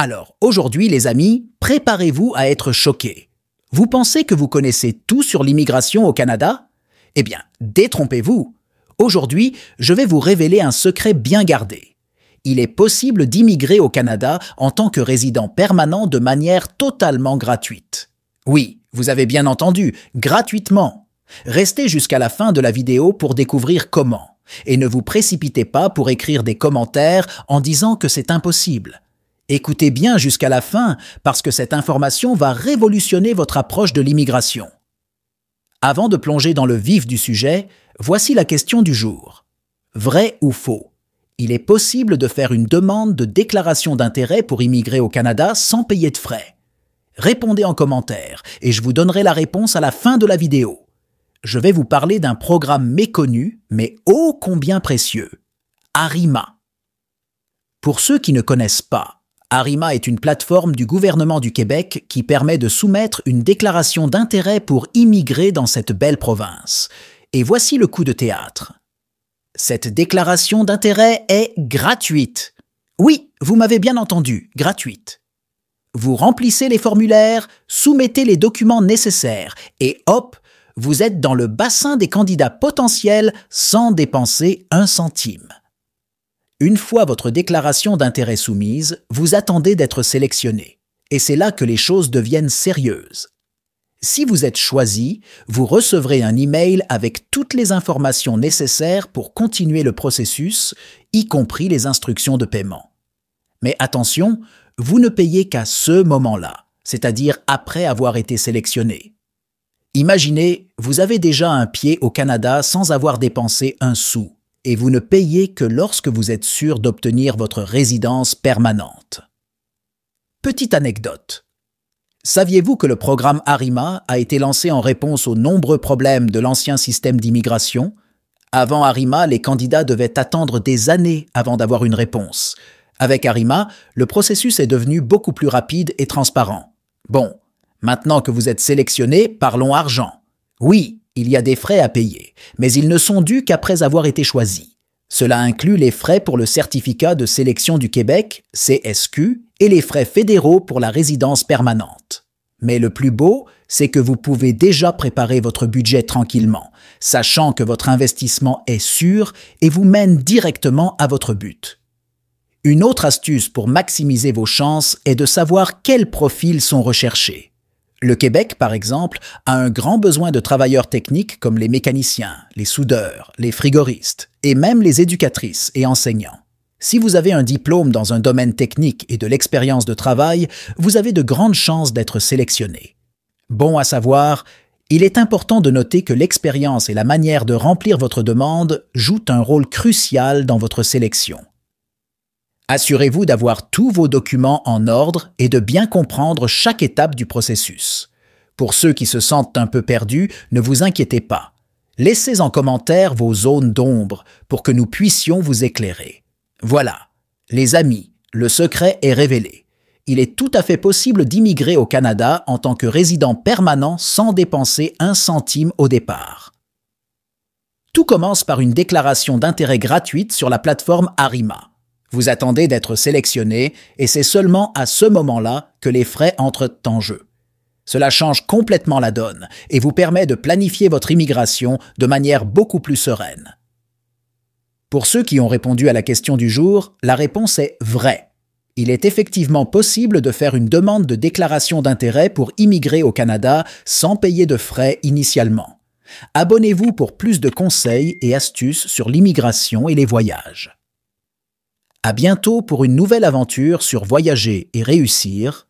Alors, aujourd'hui, les amis, préparez-vous à être choqués. Vous pensez que vous connaissez tout sur l'immigration au Canada Eh bien, détrompez-vous. Aujourd'hui, je vais vous révéler un secret bien gardé. Il est possible d'immigrer au Canada en tant que résident permanent de manière totalement gratuite. Oui, vous avez bien entendu, gratuitement. Restez jusqu'à la fin de la vidéo pour découvrir comment. Et ne vous précipitez pas pour écrire des commentaires en disant que c'est impossible. Écoutez bien jusqu'à la fin parce que cette information va révolutionner votre approche de l'immigration. Avant de plonger dans le vif du sujet, voici la question du jour. Vrai ou faux Il est possible de faire une demande de déclaration d'intérêt pour immigrer au Canada sans payer de frais. Répondez en commentaire et je vous donnerai la réponse à la fin de la vidéo. Je vais vous parler d'un programme méconnu mais ô combien précieux. ARIMA. Pour ceux qui ne connaissent pas, Arima est une plateforme du gouvernement du Québec qui permet de soumettre une déclaration d'intérêt pour immigrer dans cette belle province. Et voici le coup de théâtre. Cette déclaration d'intérêt est gratuite. Oui, vous m'avez bien entendu, gratuite. Vous remplissez les formulaires, soumettez les documents nécessaires et hop, vous êtes dans le bassin des candidats potentiels sans dépenser un centime. Une fois votre déclaration d'intérêt soumise, vous attendez d'être sélectionné. Et c'est là que les choses deviennent sérieuses. Si vous êtes choisi, vous recevrez un email avec toutes les informations nécessaires pour continuer le processus, y compris les instructions de paiement. Mais attention, vous ne payez qu'à ce moment-là, c'est-à-dire après avoir été sélectionné. Imaginez, vous avez déjà un pied au Canada sans avoir dépensé un sou et vous ne payez que lorsque vous êtes sûr d'obtenir votre résidence permanente. Petite anecdote. Saviez-vous que le programme Arima a été lancé en réponse aux nombreux problèmes de l'ancien système d'immigration Avant Arima, les candidats devaient attendre des années avant d'avoir une réponse. Avec Arima, le processus est devenu beaucoup plus rapide et transparent. Bon, maintenant que vous êtes sélectionné, parlons argent. Oui, il y a des frais à payer, mais ils ne sont dus qu'après avoir été choisis. Cela inclut les frais pour le certificat de sélection du Québec, CSQ, et les frais fédéraux pour la résidence permanente. Mais le plus beau, c'est que vous pouvez déjà préparer votre budget tranquillement, sachant que votre investissement est sûr et vous mène directement à votre but. Une autre astuce pour maximiser vos chances est de savoir quels profils sont recherchés. Le Québec, par exemple, a un grand besoin de travailleurs techniques comme les mécaniciens, les soudeurs, les frigoristes, et même les éducatrices et enseignants. Si vous avez un diplôme dans un domaine technique et de l'expérience de travail, vous avez de grandes chances d'être sélectionné. Bon à savoir, il est important de noter que l'expérience et la manière de remplir votre demande jouent un rôle crucial dans votre sélection. Assurez-vous d'avoir tous vos documents en ordre et de bien comprendre chaque étape du processus. Pour ceux qui se sentent un peu perdus, ne vous inquiétez pas. Laissez en commentaire vos zones d'ombre pour que nous puissions vous éclairer. Voilà, les amis, le secret est révélé. Il est tout à fait possible d'immigrer au Canada en tant que résident permanent sans dépenser un centime au départ. Tout commence par une déclaration d'intérêt gratuite sur la plateforme Arima. Vous attendez d'être sélectionné et c'est seulement à ce moment-là que les frais entrent en jeu. Cela change complètement la donne et vous permet de planifier votre immigration de manière beaucoup plus sereine. Pour ceux qui ont répondu à la question du jour, la réponse est vraie. Il est effectivement possible de faire une demande de déclaration d'intérêt pour immigrer au Canada sans payer de frais initialement. Abonnez-vous pour plus de conseils et astuces sur l'immigration et les voyages. À bientôt pour une nouvelle aventure sur Voyager et réussir,